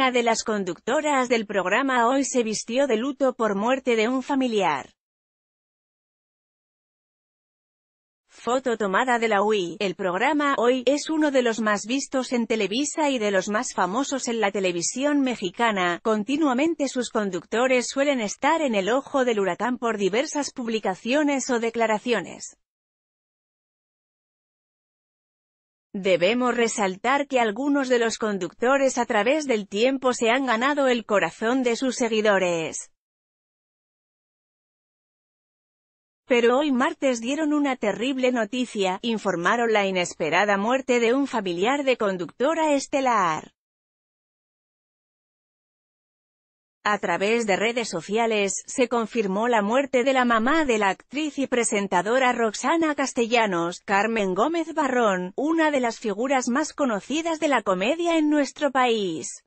Una de las conductoras del programa Hoy se vistió de luto por muerte de un familiar. Foto tomada de la UI, el programa Hoy es uno de los más vistos en Televisa y de los más famosos en la televisión mexicana. Continuamente sus conductores suelen estar en el ojo del huracán por diversas publicaciones o declaraciones. Debemos resaltar que algunos de los conductores a través del tiempo se han ganado el corazón de sus seguidores. Pero hoy martes dieron una terrible noticia, informaron la inesperada muerte de un familiar de conductora estelar. A través de redes sociales, se confirmó la muerte de la mamá de la actriz y presentadora Roxana Castellanos, Carmen Gómez Barrón, una de las figuras más conocidas de la comedia en nuestro país.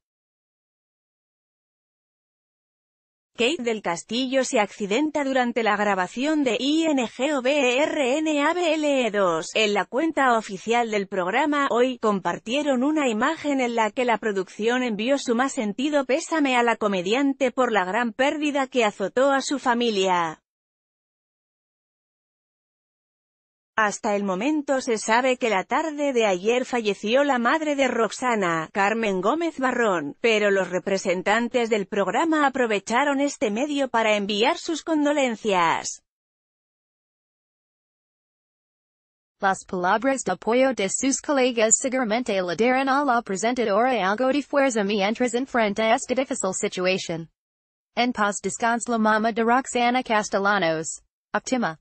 Kate del Castillo se accidenta durante la grabación de INGOBERNABLE2. E en la cuenta oficial del programa, hoy, compartieron una imagen en la que la producción envió su más sentido pésame a la comediante por la gran pérdida que azotó a su familia. Hasta el momento se sabe que la tarde de ayer falleció la madre de Roxana, Carmen Gómez Barrón, pero los representantes del programa aprovecharon este medio para enviar sus condolencias. Las palabras de apoyo de sus colegas seguramente le darán a la presentadora algo de fuerza mientras enfrenta esta difícil situación. En paz descanse la mama de Roxana Castellanos. Optima.